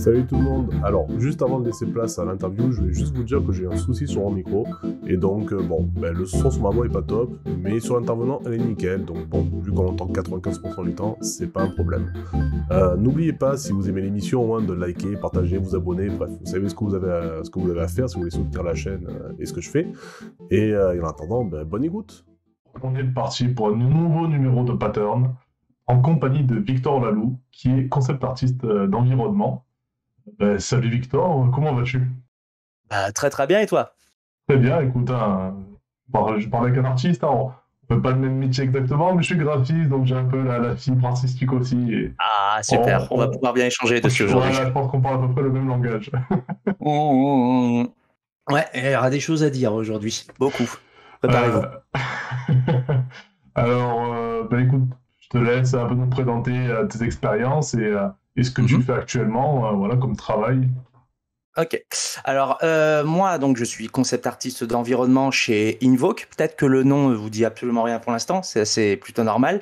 Salut tout le monde. Alors, juste avant de laisser place à l'interview, je vais juste vous dire que j'ai un souci sur mon micro. Et donc, euh, bon, ben, le son sur ma voix est pas top, mais sur l'intervenant, elle est nickel. Donc, bon, vu qu'on entend 95% du temps, c'est pas un problème. Euh, n'oubliez pas, si vous aimez l'émission, au moins hein, de liker, partager, vous abonner. Bref, vous savez ce que vous avez à, ce que vous avez à faire si vous voulez soutenir la chaîne euh, et ce que je fais. Et, en attendant, ben, bonne écoute. On est parti pour un nouveau numéro de Pattern en compagnie de Victor Lalou, qui est concept artiste d'environnement bah, salut Victor, comment vas-tu bah, Très très bien et toi Très bien, écoute, hein, je je avec un artiste, on hein, on fait pas le même métier exactement, mais je suis graphiste, donc j'ai un peu la, la, fibre artistique aussi. ah super, on, va pouvoir bien échanger dessus aujourd'hui. je pense qu'on parle à peu près le même langage. Ouais, il y aura des choses à dire aujourd'hui, beaucoup. Préparez-vous. Euh, alors, ben, écoute, je te laisse un peu nous présenter euh, tes expériences et et ce que tu mhm. fais actuellement euh, voilà, comme travail Ok. Alors euh, moi, donc je suis concept artiste d'environnement chez Invoke. Peut-être que le nom euh, vous dit absolument rien pour l'instant, c'est plutôt normal.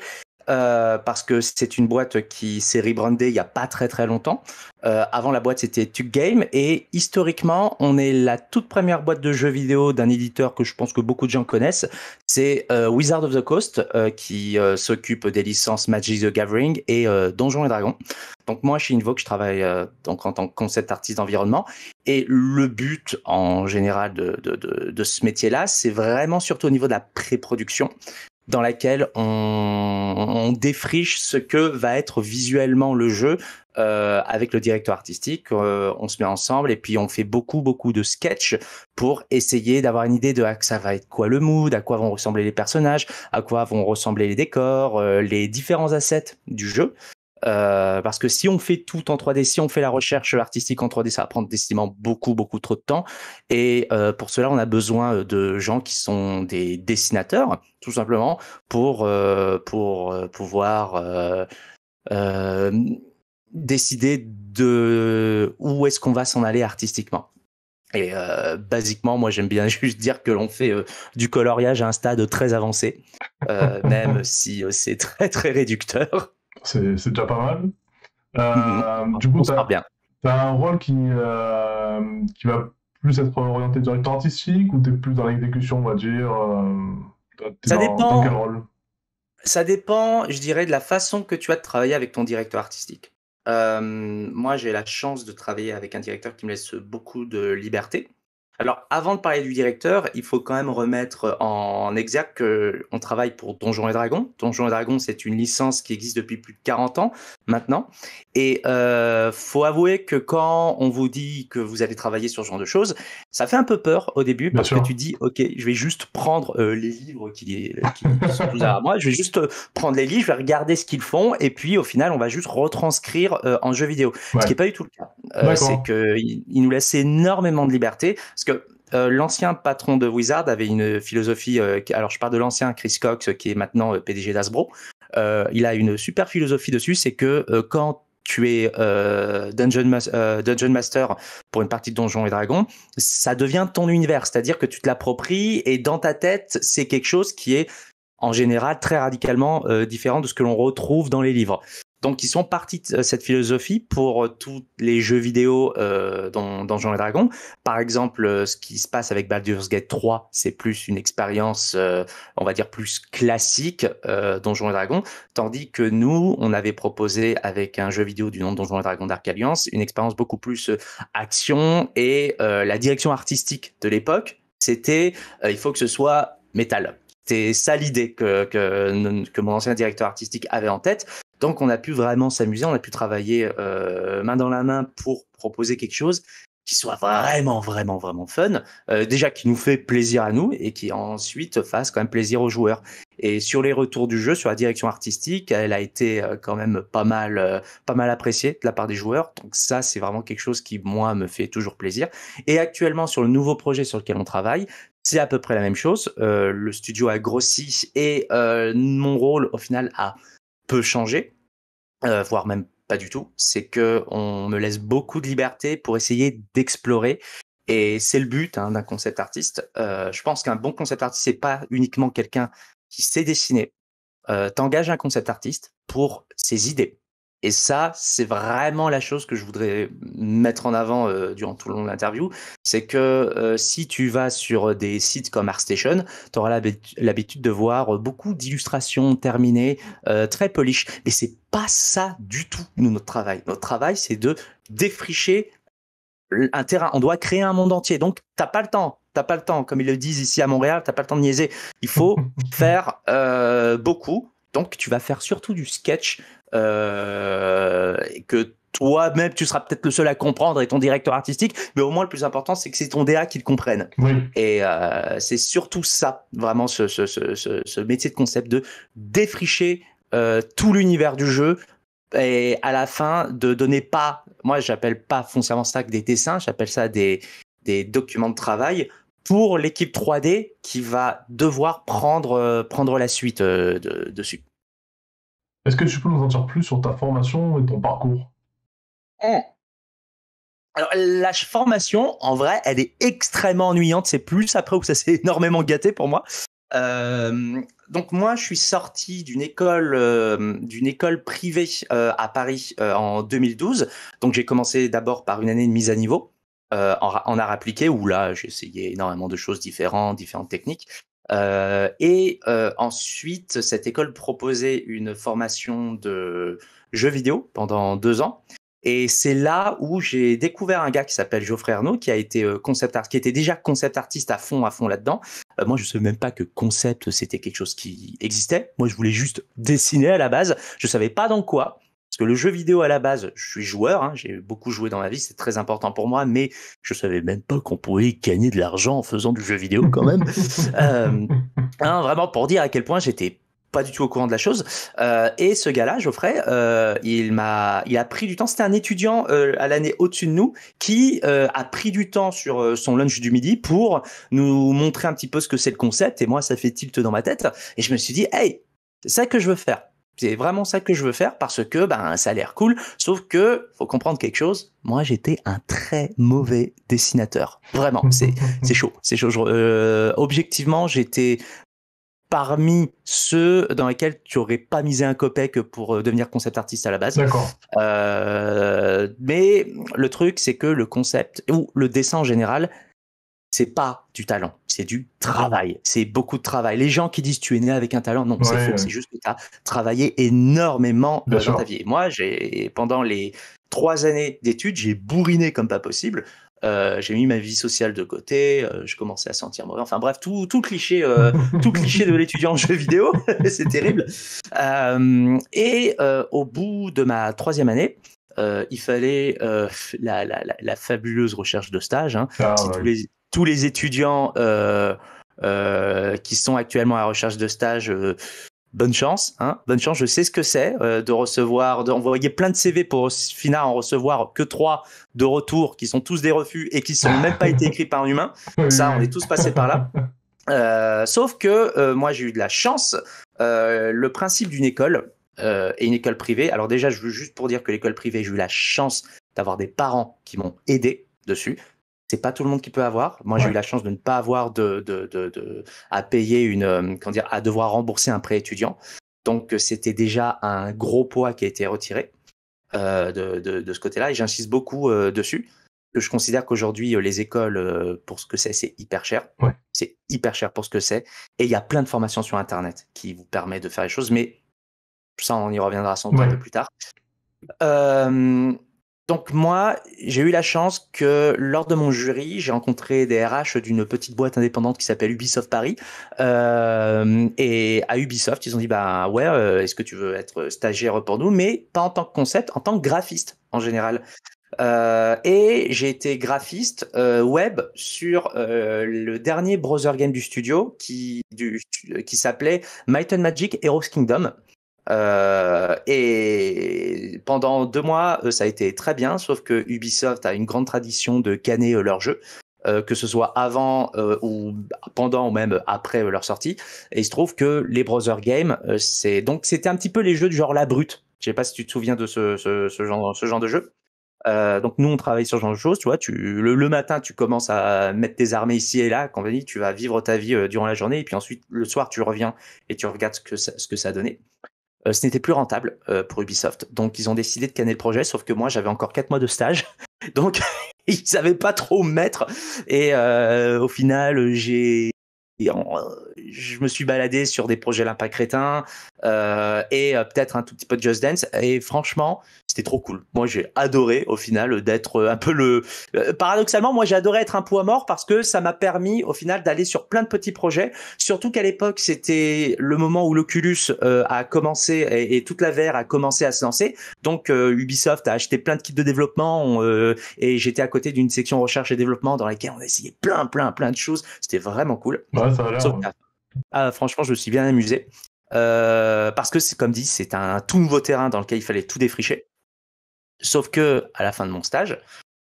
Euh, parce que c'est une boîte qui s'est rebrandée il n'y a pas très très longtemps. Euh, avant la boîte c'était Tug Game et historiquement on est la toute première boîte de jeux vidéo d'un éditeur que je pense que beaucoup de gens connaissent. C'est euh, Wizard of the Coast qui s'occupe des licences Magic the Gathering et Donjons et Dragons. Donc moi chez Invoke je travaille donc en tant que concept artiste d'environnement et le but en général de, de ce métier là c'est vraiment surtout au niveau de la pré-production dans laquelle on, défriche ce que va être visuellement le jeu euh, avec le directeur artistique. Euh, on se met ensemble et puis on fait beaucoup, beaucoup de sketchs pour essayer d'avoir une idée de à ça va être quoi le mood, à quoi vont ressembler les personnages, à quoi vont ressembler les décors, euh, les différents assets du jeu. Euh, parce que si on fait tout en 3D, si on fait la recherche artistique en 3D, ça va prendre décidément beaucoup, beaucoup trop de temps. Et euh, pour cela, on a besoin euh, de gens qui sont des dessinateurs, tout simplement, pour, pour pouvoir décider de où est-ce qu'on va s'en aller artistiquement. Et basiquement, moi j'aime bien juste dire que l'on fait du coloriage à un stade très avancé, même si c'est très très réducteur c'est déjà pas mal. Euh, mhm. du coup, tu as, un rôle qui, euh, qui va plus être orienté directeur artistique ou tu es plus dans l'exécution, on va dire euh, Ça dépend. ça dépend, je dirais, de la façon que tu as de travailler avec ton directeur artistique. moi, j'ai la chance de travailler avec un directeur qui me laisse beaucoup de liberté. Alors, avant de parler du directeur, il faut quand même remettre en exergue qu'on travaille pour Donjons et Dragons. Donjons et Dragons, c'est une licence qui existe depuis plus de 40 ans maintenant. Et euh, faut avouer que quand on vous dit que vous allez travailler sur ce genre de choses, ça fait un peu peur au début parce que tu dis, OK, je vais juste prendre euh, les livres qui, sont là à moi, je vais juste euh, prendre les livres, je vais regarder ce qu'ils font et puis au final, on va juste retranscrire euh, en jeu vidéo. Ce qui n'est pas du tout le cas. c'est qu'ils nous laissent énormément de liberté. Euh, l'ancien patron de Wizard avait une philosophie. Euh, alors, je parle de l'ancien Chris Cox, euh, qui est maintenant PDG d'Asbro. il a une super philosophie dessus, c'est que quand tu es Dungeon, Dungeon, Master pour une partie de Donjons et Dragons, ça devient ton univers, c'est-à-dire que tu te l'appropries et dans ta tête, c'est quelque chose qui est en général très radicalement différent de ce que l'on retrouve dans les livres. Donc ils sont partis de cette philosophie pour euh, tous les jeux vidéo euh, dans, Donjons et Dragons. Par exemple, euh, ce qui se passe avec Baldur's Gate 3, c'est plus une expérience, on va dire, plus classique euh, Donjons et Dragons, tandis que nous, on avait proposé avec un jeu vidéo du nom de Donjons et Dragons Dark Alliance une expérience beaucoup plus action et la direction artistique de l'époque, c'était il faut que ce soit métal. C'était ça l'idée que, que, mon ancien directeur artistique avait en tête. Donc on a pu vraiment s'amuser, on a pu travailler euh, main dans la main pour proposer quelque chose qui soit vraiment, vraiment, vraiment fun, euh, déjà qui nous fait plaisir à nous et qui ensuite fasse quand même plaisir aux joueurs. Et sur les retours du jeu, sur la direction artistique, elle a été euh, quand même pas mal, pas mal appréciée de la part des joueurs. Donc ça, c'est vraiment quelque chose qui, moi, me fait toujours plaisir. Et actuellement, sur le nouveau projet sur lequel on travaille, c'est à peu près la même chose. le studio a grossi et mon rôle, au final, a peut changer, euh, voire même pas du tout, c'est que on me laisse beaucoup de liberté pour essayer d'explorer. Et c'est le but hein, d'un concept artiste. Euh, je pense qu'un bon concept artiste, c'est pas uniquement quelqu'un qui sait dessiner. Euh, t'engages un concept artiste pour ses idées, et ça, c'est vraiment la chose que je voudrais mettre en avant euh, durant tout le long de l'interview. C'est que euh, si tu vas sur euh, des sites comme ArtStation, tu auras l'habitude de voir beaucoup d'illustrations terminées, très polish. Mais c'est pas ça du tout, notre travail. Notre travail, c'est de défricher un terrain. On doit créer un monde entier. Donc, t'as pas le temps t'as pas le temps. Comme ils le disent ici à Montréal, t'as pas le temps de niaiser. Il faut faire beaucoup. Donc, tu vas faire surtout du sketch, euh, que toi-même, tu seras peut-être le seul à comprendre et ton directeur artistique, mais au moins le plus important, c'est que c'est ton DA qui le comprenne. Oui. Et euh, c'est surtout ça, vraiment, ce, métier de concept de défricher euh, tout l'univers du jeu et à la fin de donner pas, moi j'appelle pas foncièrement ça que des dessins, j'appelle ça des, des documents de travail pour l'équipe 3D qui va devoir prendre, prendre la suite dessus. Est-ce que tu peux nous en dire plus sur ta formation et ton parcours euh, Alors, la formation, en vrai, elle est extrêmement ennuyante. C'est plus après où ça s'est énormément gâté pour moi. Euh, donc moi, je suis sorti d'une école, euh, école privée à Paris en 2012. Donc j'ai commencé d'abord par une année de mise à niveau en, en, art appliqué, où là j'ai essayé énormément de choses différentes, différentes techniques. Euh, et euh, ensuite, cette école proposait une formation de jeux vidéo pendant deux ans. Et c'est là où j'ai découvert un gars qui s'appelle Geoffrey Arnaud, qui a été euh, concept art, qui était déjà concept artiste à fond, à fond là-dedans. moi, je ne savais même pas que concept c'était quelque chose qui existait. Moi, je voulais juste dessiner à la base. Je savais pas dans quoi que le jeu vidéo à la base, je suis joueur, hein, j'ai beaucoup joué dans ma vie, c'est très important pour moi, mais je savais même pas qu'on pouvait gagner de l'argent en faisant du jeu vidéo quand même. Euh, hein, vraiment pour dire à quel point j'étais pas du tout au courant de la chose. Euh, et ce gars-là, Geoffrey, euh, il m'a, il a pris du temps. C'était un étudiant à l'année au-dessus de nous qui a pris du temps sur son lunch du midi pour nous montrer un petit peu ce que c'est le concept. Et moi, ça fait tilt dans ma tête. Et je me suis dit, hey, c'est ça que je veux faire. C'est vraiment ça que je veux faire parce que ben, ça a l'air cool. Sauf que faut comprendre quelque chose. Moi, j'étais un très mauvais dessinateur. Vraiment, c'est chaud. C'est euh, objectivement, j'étais parmi ceux dans lesquels tu aurais pas misé un copec pour euh, devenir concept artiste à la base. D'accord. Euh, mais le truc, c'est que le concept ou le dessin en général, c'est pas du talent c'est du travail. C'est beaucoup de travail. Les gens qui disent tu es né avec un talent, non, c'est faux. C'est juste que tu as travaillé énormément euh, dans ta vie. moi, j'ai pendant les trois années d'études, j'ai bourriné comme pas possible. Euh, j'ai mis ma vie sociale de côté, euh, je commençais à sentir mauvais. Enfin bref, tout, tout cliché, tout cliché de l'étudiant en jeu vidéo, c'est terrible. et au bout de ma troisième année, il fallait la, fabuleuse recherche de stage. Hein, ah, tous les étudiants euh, euh, qui sont actuellement à recherche de stage, euh, bonne chance, hein, bonne chance. Je sais ce que c'est de recevoir, d'envoyer plein de CV pour au final en recevoir que trois de retour qui sont tous des refus et qui sont même pas été écrits par un humain. ça, on est tous passés par là. sauf que moi, j'ai eu de la chance. le principe d'une école et une école privée. Alors déjà, je veux juste pour dire que l'école privée, j'ai eu la chance d'avoir des parents qui m'ont aidé dessus c'est pas tout le monde qui peut avoir. Moi, j'ai eu la chance de ne pas avoir à payer une, euh, comment dire, à devoir rembourser un prêt étudiant. Donc, euh, c'était déjà un gros poids qui a été retiré euh, de, ce côté-là. Et j'insiste beaucoup dessus, je considère qu'aujourd'hui, les écoles, pour ce que c'est, c'est hyper cher. C'est hyper cher pour ce que c'est. Et il y a plein de formations sur Internet qui vous permettent de faire les choses. Mais ça, on y reviendra sans doute un peu plus tard. Euh, donc moi, j'ai eu la chance que lors de mon jury, j'ai rencontré des RH d'une petite boîte indépendante qui s'appelle Ubisoft Paris. Euh, et à Ubisoft, ils ont dit bah ouais, euh, est-ce que tu veux être stagiaire pour nous, mais pas en tant que concept, en tant que graphiste en général. Euh, et j'ai été graphiste web sur le dernier browser game du studio qui, qui s'appelait Might Magic Heroes Kingdom. Euh, et pendant deux mois, euh, ça a été très bien, sauf que Ubisoft a une grande tradition de canner euh, leurs jeux. que ce soit avant ou pendant ou même après leur sortie. Et il se trouve que les Browser Games, c'est donc c'était un petit peu les jeux du genre la brute. Je sais pas si tu te souviens de ce, ce, genre, ce genre de jeu. donc nous on travaille sur ce genre de choses, tu vois, tu, le, matin tu commences à mettre tes armées ici et là, quand dit, tu vas vivre ta vie durant la journée et puis ensuite le soir tu reviens et tu regardes ce que ce que ça a donné. Euh, ce n'était plus rentable euh, pour Ubisoft. Donc ils ont décidé de canner le projet, sauf que moi j'avais encore 4 mois de stage. Donc ils savaient pas trop mettre. Et euh, au final, j'ai euh, je me suis baladé sur des projets L'Impact Crétin euh, et euh, peut-être un tout petit peu de Just Dance. Et franchement, c'était trop cool. Moi, j'ai adoré au final d'être un peu le. Paradoxalement, moi, j'ai adoré être un poids mort parce que ça m'a permis au final d'aller sur plein de petits projets. Surtout qu'à l'époque, c'était le moment où l'Oculus a commencé et, toute la VR a commencé à se lancer. Donc, Ubisoft a acheté plein de kits de développement et j'étais à côté d'une section recherche et développement dans laquelle on a essayé plein, plein, plein de choses. C'était vraiment cool. Ouais. Ah, franchement, je me suis bien amusé. Euh, parce que, c'est comme dit, c'est un tout nouveau terrain dans lequel il fallait tout défricher. Sauf que, à la fin de mon stage,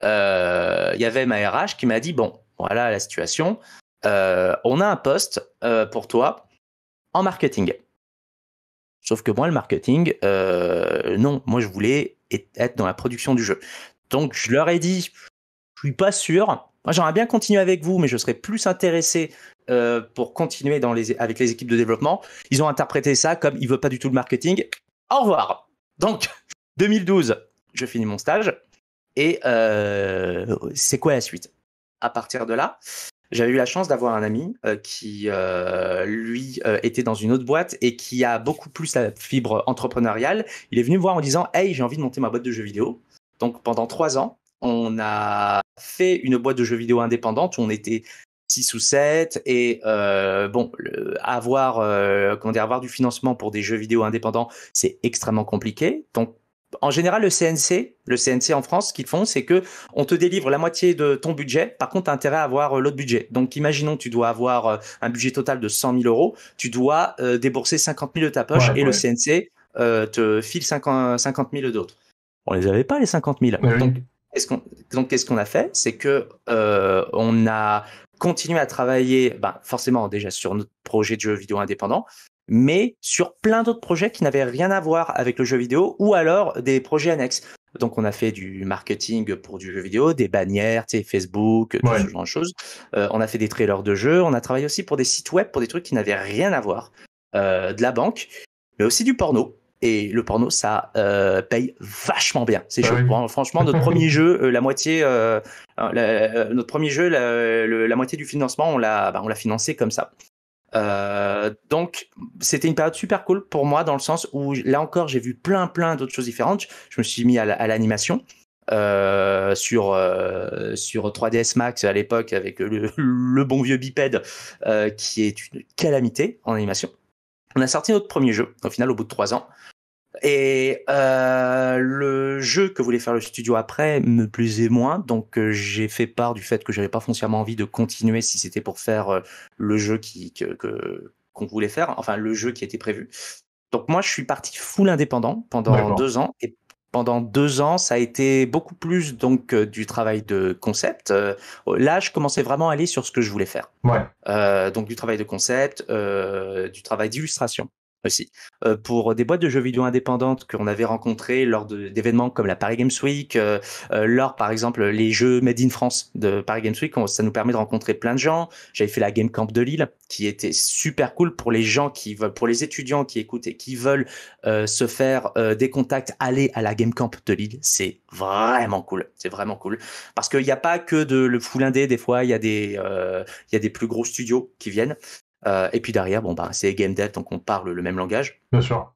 euh, il y avait ma RH qui m'a dit Bon, voilà la situation. Euh, on a un poste pour toi en marketing. Sauf que moi, le marketing, non, moi, je voulais être dans la production du jeu. Donc, je leur ai dit Je suis pas sûr. Moi, j'aimerais bien continuer avec vous, mais je serais plus intéressé euh, pour continuer dans les, avec les équipes de développement. Ils ont interprété ça comme il veut pas du tout le marketing. Au revoir. Donc 2012, je finis mon stage et euh, c'est quoi la suite À partir de là, j'avais eu la chance d'avoir un ami euh, qui, lui, était dans une autre boîte et qui a beaucoup plus la fibre entrepreneuriale. Il est venu me voir en disant Hey, j'ai envie de monter ma boîte de jeux vidéo. Donc pendant trois ans, on a fait une boîte de jeux vidéo indépendante où on était 6 ou 7 et euh, bon avoir euh, avoir du financement pour des jeux vidéo indépendants c'est extrêmement compliqué donc en général, le CNC, le CNC en France, ce qu'ils font, c'est que on te délivre la moitié de ton budget. Par contre, tu as intérêt à avoir euh, l'autre budget. Donc, imaginons, tu dois avoir un budget total de 100 000 euros. Tu dois débourser 50 000 de ta poche et le CNC te file 50 000 d'autres. On les avait pas, les 50 000 donc, qu'est-ce qu'on a fait C'est que euh, on a continué à travailler, ben, forcément déjà sur notre projet de jeu vidéo indépendant, mais sur plein d'autres projets qui n'avaient rien à voir avec le jeu vidéo ou alors des projets annexes. Donc, on a fait du marketing pour du jeu vidéo, des bannières, tu Facebook, ce genre de choses. Euh, on a fait des trailers de jeux. On a travaillé aussi pour des sites web, pour des trucs qui n'avaient rien à voir. Euh, de la banque, mais aussi du porno. Et le porno, ça euh, paye vachement bien. C'est chaud. Franchement, notre premier jeu, la moitié, notre premier jeu, la, moitié du financement, on l'a, bah, on l'a financé comme ça. Euh, donc, c'était une période super cool pour moi dans le sens où là encore, j'ai vu plein, plein d'autres choses différentes. Je me suis mis à l'animation. Euh, sur sur 3ds Max à l'époque avec le, bon vieux bipède qui est une calamité en animation. On a sorti notre premier jeu au final au bout de trois ans et euh, le jeu que voulait faire le studio après me plaisait moins, donc euh, j'ai fait part du fait que j'avais pas foncièrement envie de continuer si c'était pour faire euh, le jeu qui qu'on voulait faire, enfin le jeu qui était prévu. Donc moi je suis parti full indépendant pendant deux ans et pendant deux ans, ça a été beaucoup plus donc du travail de concept. là, je commençais vraiment à aller sur ce que je voulais faire. donc du travail de concept, du travail d'illustration aussi, euh, pour des boîtes de jeux vidéo indépendantes qu'on avait rencontrées lors d'événements comme la Paris Games Week, euh, euh, lors par exemple les jeux Made in France de Paris Games Week, ça nous permet de rencontrer plein de gens. J'avais fait la Game Camp de Lille, qui était super cool pour les gens qui veulent, pour les étudiants qui écoutent et qui veulent euh, se faire des contacts, aller à la Game Camp de Lille, c'est vraiment cool, c'est vraiment cool, parce qu'il n'y a pas que de le full indé, des fois il y a des il y a des plus gros studios qui viennent, euh, et puis derrière, bon, bah, c'est game dev, donc on parle le même langage. Bien sûr.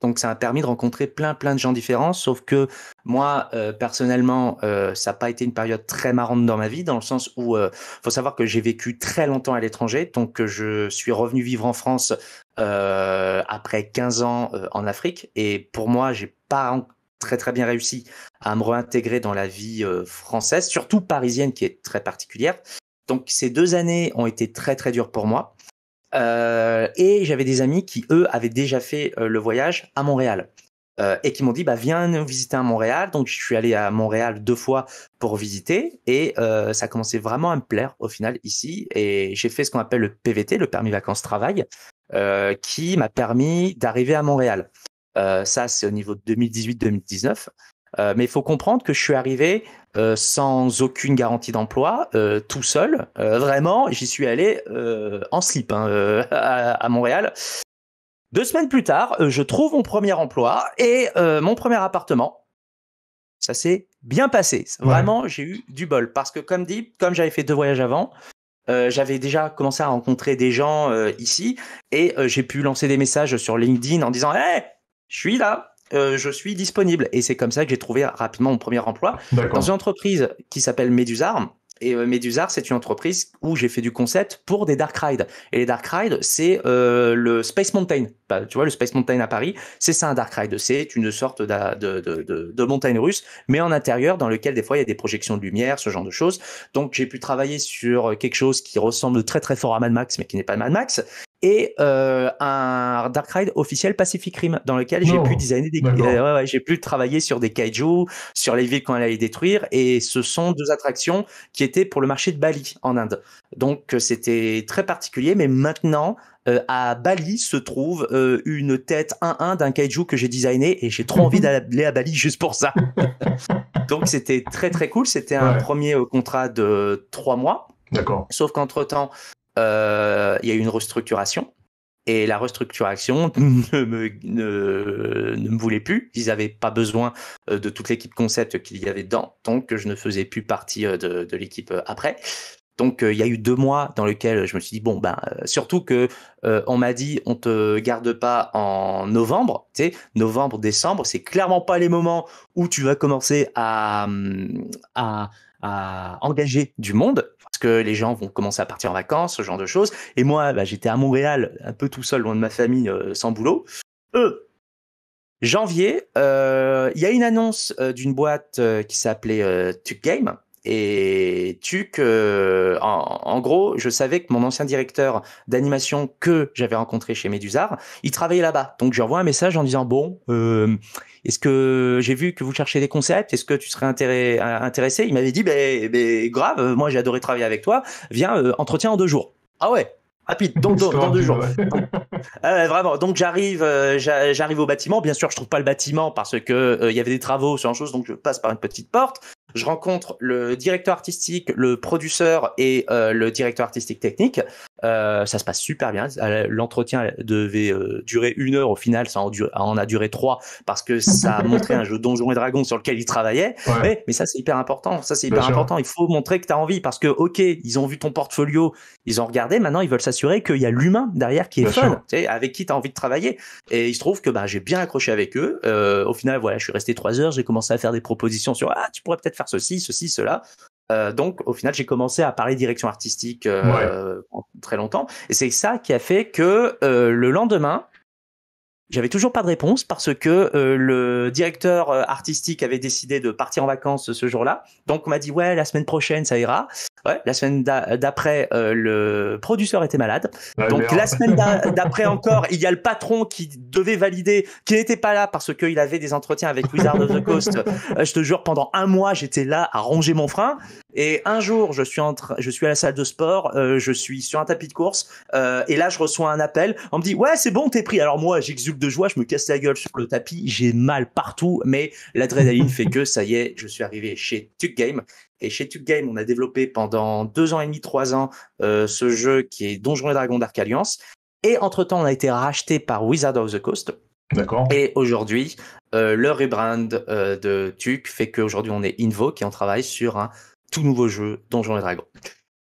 Donc ça a permis de rencontrer plein plein de gens différents, sauf que moi euh, personnellement, euh, ça n'a pas été une période très marrante dans ma vie, dans le sens où il faut savoir que j'ai vécu très longtemps à l'étranger, donc je suis revenu vivre en France après 15 ans en Afrique, et pour moi, j'ai pas très très bien réussi à me réintégrer dans la vie française, surtout parisienne qui est très particulière. Donc ces deux années ont été très très dures pour moi. Euh, et j'avais des amis qui, eux, avaient déjà fait euh, le voyage à Montréal. Euh, et qui m'ont dit, bah, viens nous visiter à Montréal. Donc, je suis allé à Montréal deux fois pour visiter et ça commençait vraiment à me plaire au final ici. Et j'ai fait ce qu'on appelle le PVT, le permis vacances travail, qui m'a permis d'arriver à Montréal. ça, c'est au niveau 2018-2019. mais il faut comprendre que je suis arrivé euh, sans aucune garantie d'emploi, euh, tout seul. Euh, vraiment, j'y suis allé en slip hein, à, Montréal. Deux semaines plus tard, je trouve mon premier emploi et mon premier appartement. Ça s'est bien passé. Vraiment, j'ai eu du bol parce que comme dit, comme j'avais fait deux voyages avant, j'avais déjà commencé à rencontrer des gens ici et j'ai pu lancer des messages sur LinkedIn en disant Hé, je suis là, euh, je suis disponible. Et c'est comme ça que j'ai trouvé rapidement mon premier emploi dans une entreprise qui s'appelle Medusar Et euh, Medusar c'est une entreprise où j'ai fait du concept pour des dark rides. Et les dark rides, c'est euh, le Space Mountain. Bah, tu vois, le Space Mountain à Paris, c'est ça un dark ride. C'est une sorte de, de, de, de, montagne russe, mais en intérieur, dans lequel des fois il y a des projections de lumière, ce genre de choses. Donc j'ai pu travailler sur quelque chose qui ressemble très très fort à Mad Max, mais qui n'est pas Mad Max et euh, un Dark Ride officiel Pacific Rim dans lequel j'ai oh, pu designer des euh, ouais, ouais, j'ai pu travailler sur des kaiju sur les villes qu'on allait détruire et ce sont deux attractions qui étaient pour le marché de Bali en Inde donc euh, c'était très particulier mais maintenant euh, à Bali se trouve une tête 1-1 d'un kaiju que j'ai designé et j'ai trop envie mhm. d'aller à Bali juste pour ça donc c'était très très cool c'était un premier contrat de trois mois D'accord. Sauf qu'entre temps, euh, il y a eu une restructuration. Et la restructuration ne me, ne, me voulait plus. Ils n'avaient pas besoin euh, de toute l'équipe concept qu'il y avait dedans, donc je ne faisais plus partie euh, de, l'équipe après. Donc il y a eu deux mois dans lesquels je me suis dit bon ben surtout que on m'a dit on te garde pas en novembre, tu sais novembre décembre c'est clairement pas les moments où tu vas commencer à à engager du monde parce que les gens vont commencer à partir en vacances, ce genre de choses. Et moi, bah, j'étais à Montréal, un peu tout seul, loin de ma famille, euh, sans boulot. Eux, janvier, euh, il y a une annonce euh, d'une boîte qui s'appelait Tuck Game et tu en, gros, je savais que mon ancien directeur d'animation que j'avais rencontré chez Médusard, il travaillait là-bas. Donc, je lui un message en disant, bon, euh, est-ce que j'ai vu que vous cherchez des concepts Est-ce que tu serais euh, intéressé Il m'avait dit, ben, ben grave, moi j'ai adoré travailler avec toi, viens, entretiens euh, entretien en deux jours. Ah ouais rapide. dans, deux jours. Euh, vraiment. Donc, j'arrive, euh, j'arrive au bâtiment. Bien sûr, je trouve pas le bâtiment parce que euh, il y avait des travaux, sur genre chose Donc, je passe par une petite porte. Je rencontre le directeur artistique, le producteur et le directeur artistique technique. Euh, ça se passe super bien. Euh, l'entretien devait euh, durer une heure au final, ça en, a duré trois parce que ça a montré un jeu donjon et dragon sur lequel ils travaillaient. Mais, ça c'est hyper important. Ça c'est hyper important. Il faut montrer que tu as envie parce que ok, ils ont vu ton portfolio, ils ont regardé. Maintenant ils veulent s'assurer qu'il y a l'humain derrière qui est fun, avec qui tu as envie de travailler. Et il se trouve que bah, j'ai bien accroché avec eux. au final voilà, je suis resté trois heures, j'ai commencé à faire des propositions sur ah tu pourrais peut-être faire ceci, ceci, cela. Euh, donc, au final, j'ai commencé à parler direction artistique euh, très longtemps. Et c'est ça qui a fait que euh, le lendemain, j'avais toujours pas de réponse parce que euh, le directeur euh, artistique avait décidé de partir en vacances ce jour-là. Donc on m'a dit ouais la semaine prochaine ça ira. Ouais, la semaine d'après euh, le producteur était malade. Ah, Donc la semaine d'après encore il y a le patron qui devait valider, qui n'était pas là parce qu'il avait des entretiens avec Wizard of the Coast. je te jure pendant un mois j'étais là à ronger mon frein. Et un jour je suis entre, je suis à la salle de sport, je suis sur un tapis de course et là je reçois un appel. On me dit ouais c'est bon t'es pris. Alors moi j'exulte de joie, je me casse la gueule sur le tapis, j'ai mal partout, mais l'adrénaline fait que ça y est, je suis arrivé chez Tuke Game. Et chez Tuck Game, on a développé pendant deux ans et demi, trois ans, euh, ce jeu qui est Donjons et Dragons Dark Alliance. Et entre-temps, on a été racheté par Wizard of the Coast. D'accord. Et aujourd'hui, euh, le rebrand euh, de Tuke fait qu'aujourd'hui, on est Invo qui en travaille sur un tout nouveau jeu, Donjons et Dragons.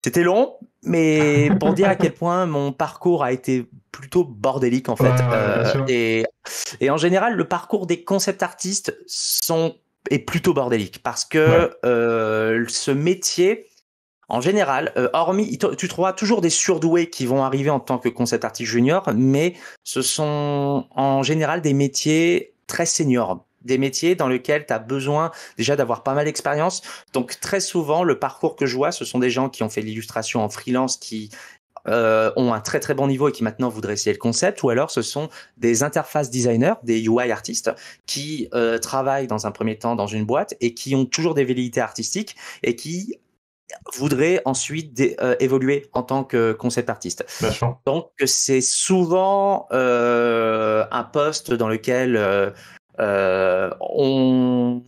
C'était long, mais pour dire à quel point mon parcours a été plutôt bordélique en fait. Euh, et, en général, le parcours des concept artistes sont, est plutôt bordélique parce que euh, ce métier, en général, euh, hormis, tu trouveras toujours des surdoués qui vont arriver en tant que concept artiste junior, mais ce sont en général des métiers très seniors, des métiers dans lesquels tu as besoin déjà d'avoir pas mal d'expérience. Donc très souvent, le parcours que je vois, ce sont des gens qui ont fait l'illustration en freelance, qui euh, ont un très très bon niveau et qui maintenant voudraient essayer le concept, ou alors ce sont des interfaces designers, des UI artistes, qui euh, travaillent dans un premier temps dans une boîte et qui ont toujours des velléités artistiques et qui voudraient ensuite euh, évoluer en tant que concept artiste. Donc c'est souvent euh, un poste dans lequel on...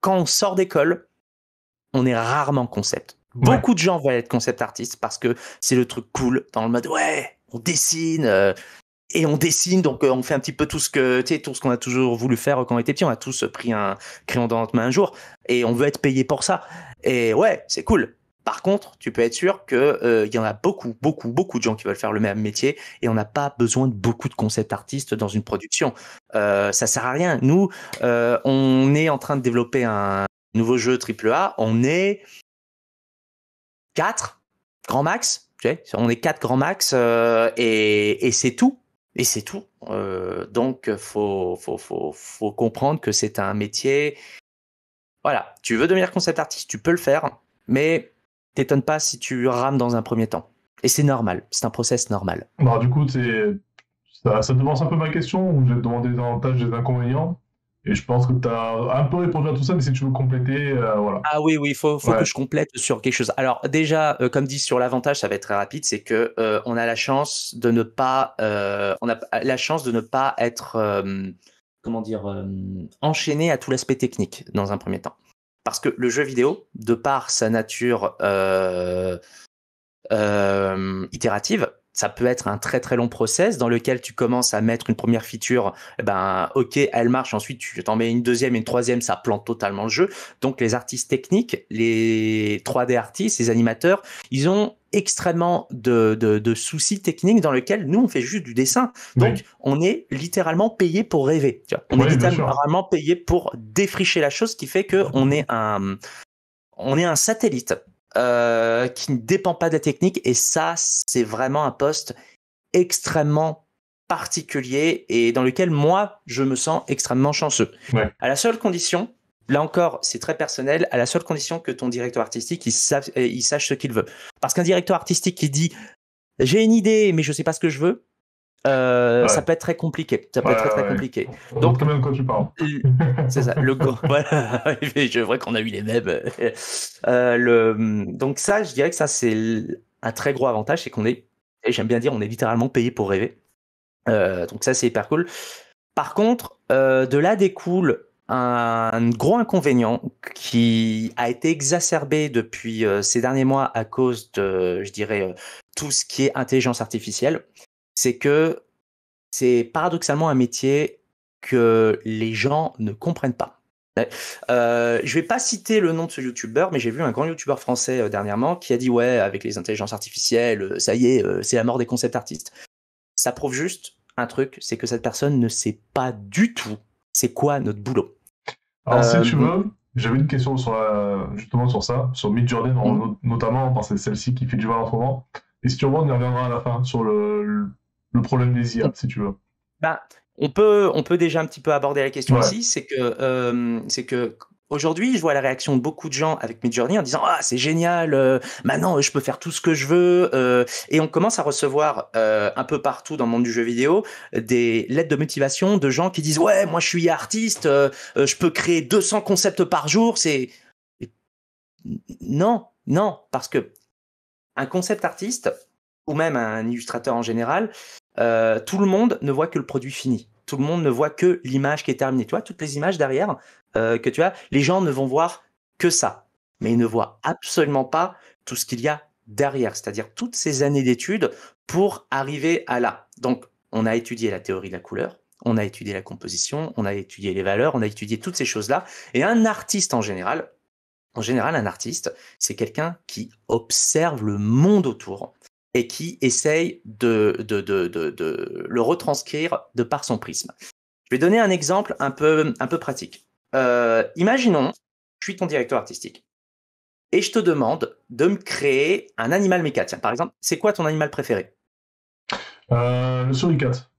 quand on sort d'école, on est rarement concept. Beaucoup de gens veulent être concept artistes parce que c'est le truc cool dans le mode ouais, on dessine euh, et on dessine donc euh, on fait un petit peu tout ce que tu sais tout ce qu'on a toujours voulu faire quand on était petit, on a tous pris un crayon dans notre main un jour et on veut être payé pour ça. Et ouais, c'est cool. Par contre, tu peux être sûr que euh, il y en a beaucoup, beaucoup, beaucoup de gens qui veulent faire le même métier et on n'a pas besoin de beaucoup de concept artistes dans une production. Euh, ça sert à rien. Nous, on est en train de développer un nouveau jeu AAA. On est 4, grand max. Tu sais, on est 4 grand max euh, et, c'est tout. Et c'est tout. Euh, donc, faut, faut, faut, comprendre que c'est un métier. Voilà, tu veux devenir concept artiste, tu peux le faire, mais t'étonnes pas si tu rames dans un premier temps. Et c'est normal, c'est un process normal. Bah, du coup, ça, ça un peu ma question, où te demander davantage des inconvénients. Et je pense que tu as un peu répondu à tout ça, mais si tu veux compléter, euh, voilà. Ah oui, oui, il faut, que je complète sur quelque chose. Alors déjà, euh, comme dit sur l'avantage, ça va être très rapide, c'est que a la chance de ne pas, on a la chance de ne pas euh, être, comment dire, enchaîné à tout l'aspect technique dans un premier temps, parce que le jeu vidéo, de par sa nature itérative, ça peut être un très très long process dans lequel tu commences à mettre une première feature, eh ben ok, elle marche, ensuite tu t'en mets une deuxième, une troisième, ça plante totalement le jeu. Donc les artistes techniques, les 3D artistes, les animateurs, ils ont extrêmement de, de, soucis techniques dans lequel nous on fait juste du dessin. Donc on est littéralement payé pour rêver. On est littéralement payé pour défricher la chose, qui fait que on est un on est un satellite euh, qui ne dépend pas de la technique. Et ça, c'est vraiment un poste extrêmement particulier et dans lequel moi, je me sens extrêmement chanceux. À la seule condition, là encore, c'est très personnel, à la seule condition que ton directeur artistique, il, sache, il sache ce qu'il veut. Parce qu'un directeur artistique qui dit j'ai une idée, mais je ne sais pas ce que je veux, euh, ça peut être très compliqué. Ça peut être très, compliqué. Donc, quand même quand tu parles. c'est ça. Le voilà. Je vois qu'on a eu les mêmes. Euh, donc ça, je dirais que ça c'est un très gros avantage, c'est qu'on est. Et j'aime bien dire, on est littéralement payé pour rêver. Euh, donc ça c'est hyper cool. Par contre, de là découle un gros inconvénient qui a été exacerbé depuis ces derniers mois à cause de, je dirais, tout ce qui est intelligence artificielle c'est que c'est paradoxalement un métier que les gens ne comprennent pas. Je euh, je vais pas citer le nom de ce youtubeur, mais j'ai vu un grand youtubeur français euh, dernièrement qui a dit ouais, avec les intelligences artificielles, euh, ça y est, c'est la mort des concepts artistes. Ça prouve juste un truc, c'est que cette personne ne sait pas du tout c'est quoi notre boulot. Alors si tu veux, j'avais une question sur justement sur ça, sur Midjourney mm. notamment, parce que c'est celle-ci qui fait du mal en ce moment. Et si tu veux, on y reviendra à la fin sur le le problème des IA, si tu veux. Bah, on peut, on peut déjà un petit peu aborder la question ici, c'est que, euh, que Aujourd'hui, je vois la réaction de beaucoup de gens avec Midjourney en disant ah c'est génial, euh, maintenant je peux faire tout ce que je veux euh, et on commence à recevoir un peu partout dans le monde du jeu vidéo des lettres de motivation de gens qui disent ouais moi je suis artiste, je peux créer 200 concepts par jour, c'est non non parce que un concept artiste ou même un illustrateur en général, euh, tout le monde ne voit que le produit fini. Tout le monde ne voit que l'image qui est terminée. Tu vois, toutes les images derrière euh, que tu as, les gens ne vont voir que ça. Mais ils ne voient absolument pas tout ce qu'il y a derrière, c'est-à-dire toutes ces années d'études pour arriver à là. Donc, on a étudié la théorie de la couleur, on a étudié la composition, on a étudié les valeurs, on a étudié toutes ces choses-là. Et un artiste en général, en général, un artiste, c'est quelqu'un qui observe le monde autour, et qui essaye de, de, le retranscrire de par son prisme. Je vais donner un exemple un peu, un peu pratique. Euh, imaginons, je suis ton directeur artistique et je te demande de me créer un animal méca. Tiens, par exemple, c'est quoi ton animal préféré euh, Le suricate.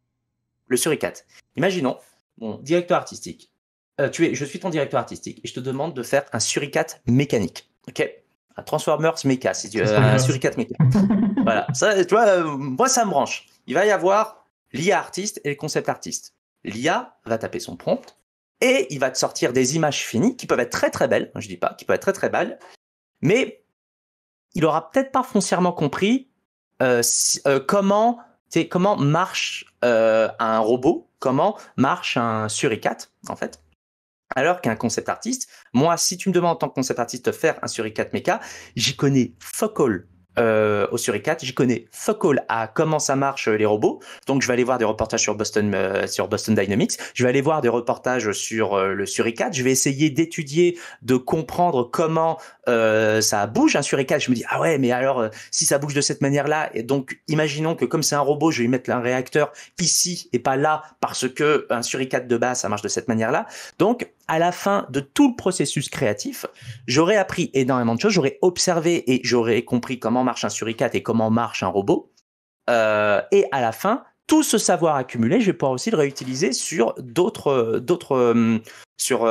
Le suricate. Imaginons, mon directeur artistique, euh, tu es, je suis ton directeur artistique et je te demande de faire un suricate mécanique. Ok un Transformers méca, si tu un suricate méca. voilà, ça, tu vois, euh, moi ça me branche. Il va y avoir l'IA artiste et le concept artiste. L'IA va taper son prompt et il va te sortir des images finies qui peuvent être très très belles, je dis pas, qui peuvent être très très belles, mais il aura peut-être pas foncièrement compris euh, euh comment, comment marche euh, un robot, comment marche un suricate en fait. Alors qu'un concept artiste, moi, si tu me demandes en tant que concept artiste de faire un suricate méca, j'y connais fuck euh, au Suricat, j'y connais fuck à comment ça marche euh, les robots. Donc je vais aller voir des reportages sur Boston euh, sur Boston Dynamics, je vais aller voir des reportages sur euh, le Suricat, je vais essayer d'étudier, de comprendre comment euh, ça bouge un hein, suricate. Je me dis, ah ouais, mais alors, euh, si ça bouge de cette manière-là, et donc, imaginons que comme c'est un robot, je vais mettre un réacteur ici et pas là, parce que un hein, suricate de base, ça marche de cette manière-là. Donc, à la fin de tout le processus créatif, j'aurais appris énormément de choses, j'aurais observé et j'aurais compris comment marche un suricate et comment marche un robot. Euh, et à la fin, tout ce savoir accumulé, je vais pouvoir aussi le réutiliser sur d'autres, euh, d'autres, sur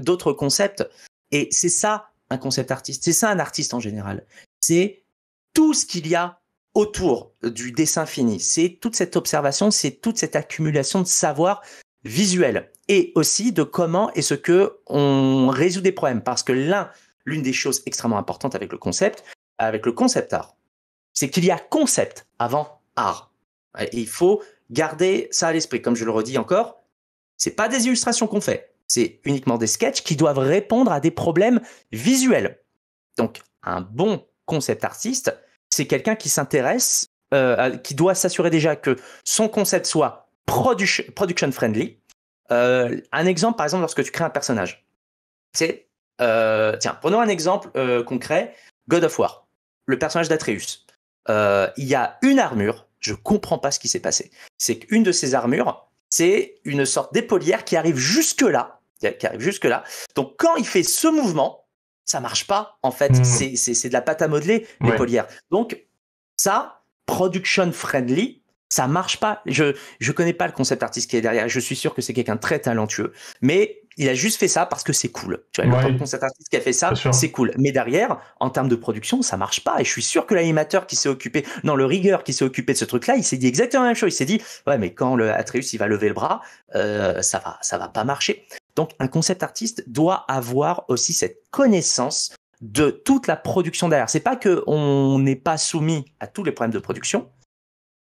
d'autres concepts. Et c'est ça un concept artiste. C'est ça un artiste en général. C'est tout ce qu'il y a autour du dessin fini. C'est toute cette observation, c'est toute cette accumulation de savoir visuel et aussi de comment et ce que on résout des problèmes. Parce que l'un, l'une des choses extrêmement importantes avec le concept, avec le concept art, c'est qu'il y a concept avant art. Et il faut garder ça à l'esprit. Comme je le redis encore, c'est pas des illustrations qu'on fait c'est uniquement des sketchs qui doivent répondre à des problèmes visuels. Donc, un bon concept artiste, c'est quelqu'un qui s'intéresse, euh, qui doit s'assurer déjà que son concept soit production friendly. Euh, un exemple, par exemple, lorsque tu crées un personnage, c'est euh, tiens, prenons un exemple concret, God of War, le personnage d'Atreus. Il y a une armure, je comprends pas ce qui s'est passé. C'est qu'une de ces armures, c'est une sorte d'épaulière qui arrive jusque là qui arrive jusque-là. Donc quand il fait ce mouvement, ça marche pas, en fait. Mhm. C'est de la pâte à modeler, les Donc ça, production friendly, ça marche pas. Je je connais pas le concept artiste qui est derrière. Je suis sûr que c'est quelqu'un très talentueux, mais il a juste fait ça parce que c'est cool. Tu vois, le concept artiste qui a fait ça, c'est cool. Mais derrière, en termes de production, ça marche pas. Et je suis sûr que l'animateur qui s'est occupé, non, le rigueur qui s'est occupé de ce truc-là, il s'est dit exactement la même chose. Il s'est dit, ouais, mais quand le Atreus il va lever le bras, euh, ça va, ça va pas marcher. Donc un concept artiste doit avoir aussi cette connaissance de toute la production derrière. C'est pas que on n'est pas soumis à tous les problèmes de production,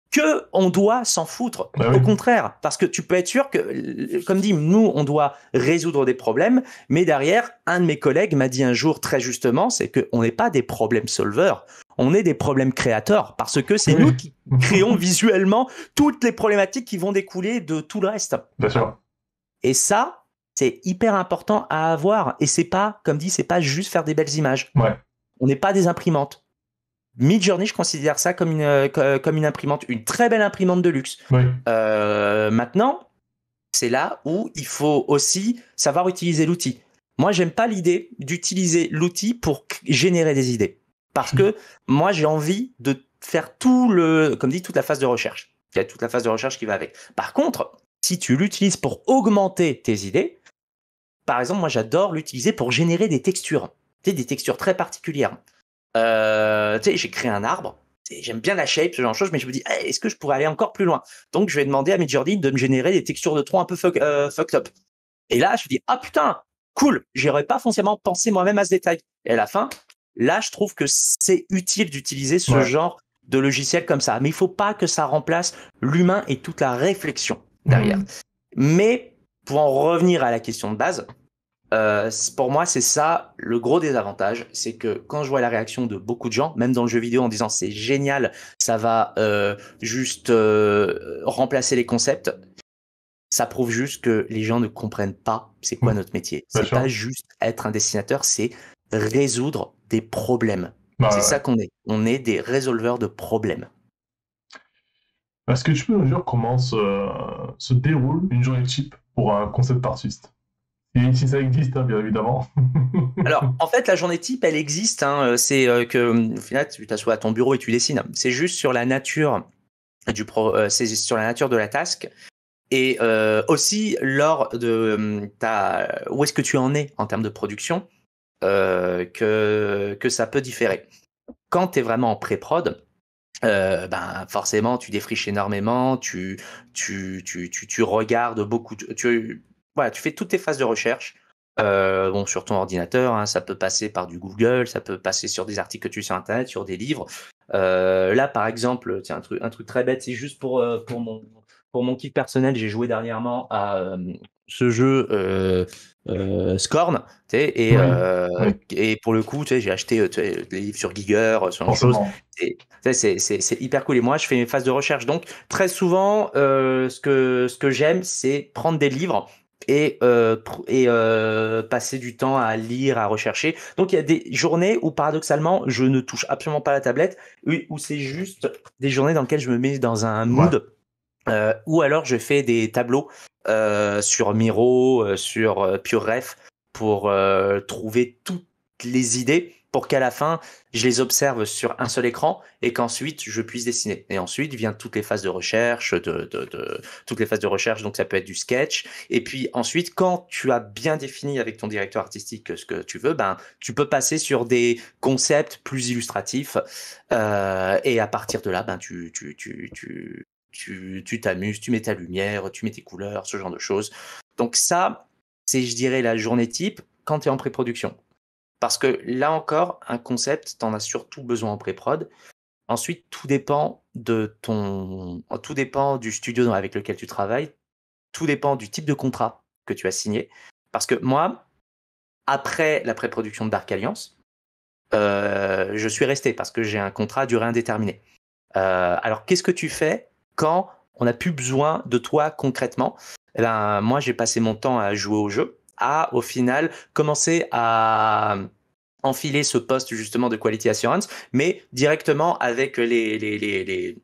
que on doit s'en foutre. Bah Au contraire, parce que tu peux être sûr que, comme dit, nous, on doit résoudre des problèmes, mais derrière, un de mes collègues m'a dit un jour très justement, c'est que on n'est pas des problèmes solveurs, on est des problèmes créateurs, parce que c'est nous qui créons visuellement toutes les problématiques qui vont découler de tout le reste. Bien sûr. Et ça, c'est hyper important à avoir. Et c'est pas, comme dit, c'est pas juste faire des belles images. On n'est pas des imprimantes. Midjourney, je considère ça comme une, euh, comme une imprimante, une très belle imprimante de luxe. Euh, maintenant, c'est là où il faut aussi savoir utiliser l'outil. Moi, j'aime pas l'idée d'utiliser l'outil pour générer des idées. Parce hmm. que moi, j'ai envie de faire tout le, comme dit, toute la phase de recherche. Il y a toute la phase de recherche qui va avec. Par contre, si tu l'utilises pour augmenter tes idées, par exemple, moi j'adore l'utiliser pour générer des textures, des textures très particulières. Euh, j'ai créé un arbre, j'aime bien la shape, ce genre de choses, mais je me dis, est-ce que je pourrais aller encore plus loin Donc je vais demander à Midjourney de me générer des textures de tronc un peu fuck, euh, fucked up. Et là, je me dis, ah putain, cool, j'aurais pas forcément pensé moi-même à ce détail. Et à la fin, là, je trouve que c'est utile d'utiliser ce genre de logiciel comme ça, mais il faut pas que ça remplace l'humain et toute la réflexion derrière. Mmh. Mais pour en revenir à la question de base, euh, pour moi, c'est ça le gros désavantage. C'est que quand je vois la réaction de beaucoup de gens, même dans le jeu vidéo, en disant c'est génial, ça va euh, juste euh, remplacer les concepts, ça prouve juste que les gens ne comprennent pas c'est quoi mmh. notre métier. C'est pas juste être un dessinateur, c'est résoudre des problèmes. Bah c'est ça qu'on est. On est des résolveurs de problèmes. Est-ce que tu peux nous dire comment se, déroule une journée type pour un concept artiste et si ça existe, hein, bien évidemment. Alors, en fait, la journée type, elle existe. Hein, euh, c'est euh, que, euh, au final, tu t'assois à ton bureau et tu dessines. C'est juste sur la nature du sur la nature de la task. Et aussi, lors de ta, où est-ce que tu en es en termes de production, que, que ça peut différer. Quand tu es vraiment en pré-prod, euh, ben forcément tu défriches énormément, tu tu, tu, tu, regardes beaucoup, tu, voilà, tu fais toutes tes phases de recherche. Euh, bon, sur ton ordinateur, hein, ça peut passer par du Google, ça peut passer sur des articles que tu as sur Internet, sur des livres. Euh, là, par exemple, tiens, un truc, un truc très bête, c'est juste pour, pour, mon, pour mon kit personnel, j'ai joué dernièrement à, ce jeu euh, euh Scorn, et, euh, et pour le coup, j'ai acheté des livres sur Giger, sur genre chose. C'est hyper cool. Et moi, je fais mes phases de recherche. Donc, très souvent, euh, ce que, ce que j'aime, c'est prendre des livres et, et passer du temps à lire, à rechercher. Donc il y a des journées où paradoxalement je ne touche absolument pas la tablette, où c'est juste des journées dans lesquelles je me mets dans un mood. ou alors je fais des tableaux euh, sur Miro, euh, sur euh, Pure Ref, pour trouver toutes les idées pour qu'à la fin, je les observe sur un seul écran et qu'ensuite je puisse dessiner. Et ensuite viennent toutes les phases de recherche, de, de, de, toutes les phases de recherche. Donc ça peut être du sketch. Et puis ensuite, quand tu as bien défini avec ton directeur artistique ce que tu veux, ben tu peux passer sur des concepts plus illustratifs. Euh, et à partir de là, ben tu tu tu tu tu t'amuses, tu, mets ta lumière, tu mets tes couleurs, ce genre de choses. Donc ça, c'est, je dirais, la journée type quand tu es en pré-production. Parce que là encore, un concept, tu en as surtout besoin en pré-prod. Ensuite, tout dépend de ton, tout dépend du studio avec lequel tu travailles, tout dépend du type de contrat que tu as signé. Parce que moi, après la pré-production de Dark Alliance, euh, je suis resté parce que j'ai un contrat à durée indéterminée. Euh, alors, qu'est-ce que tu fais quand on n'a plus besoin de toi concrètement. Eh ben, moi, j'ai passé mon temps à jouer au jeu, à au final commencer à enfiler ce poste justement de quality assurance, mais directement avec les, les, les, les...